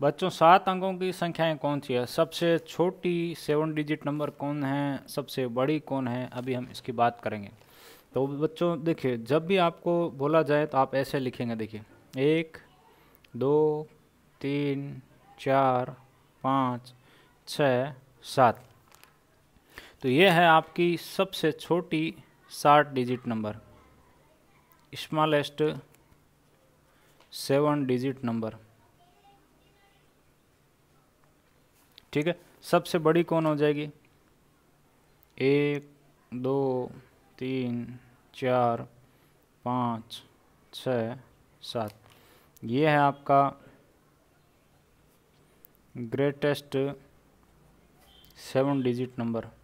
बच्चों सात अंकों की संख्याएं कौन सी है सबसे छोटी सेवन डिजिट नंबर कौन है सबसे बड़ी कौन है अभी हम इसकी बात करेंगे तो बच्चों देखिए जब भी आपको बोला जाए तो आप ऐसे लिखेंगे देखिए एक दो तीन चार पाँच छ सात तो ये है आपकी सबसे छोटी साठ digit number smallest seven digit number ठीक है सबसे बड़ी कौन हो जाएगी एक दो तीन चार पाँच छ सात ये है आपका ग्रेटेस्ट सेवन डिजिट नंबर